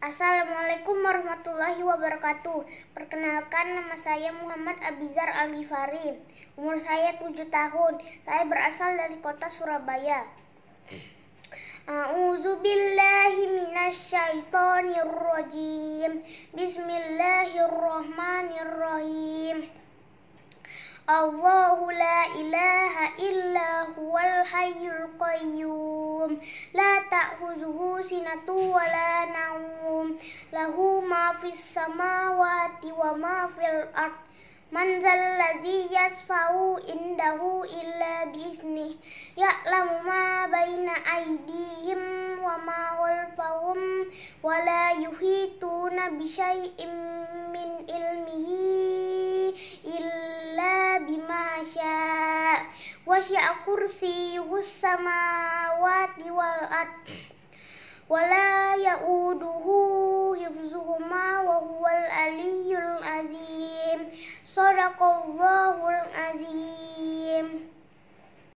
Assalamualaikum warahmatullahi wabarakatuh. Perkenalkan nama saya Muhammad Abizar Al-Ghifari. Umur saya 7 tahun. Saya berasal dari kota Surabaya. A'udzu billahi minasyaitonir Bismillahirrahmanirrahim. Allahu la ilaha illa huwal hayyul qayyum. La ta'khudhuhu sinatun wa la fis samawati wa ma fil ard man ladzi yasfau indahu illa ya ya'lamu ma baina aydihim wa ma khalfahum wa la yuhituna bi syai'im min ilmihi illa bima syaa wa syaa kursiyyuhus samawati wal ard wa la Sadaqallahul Azim.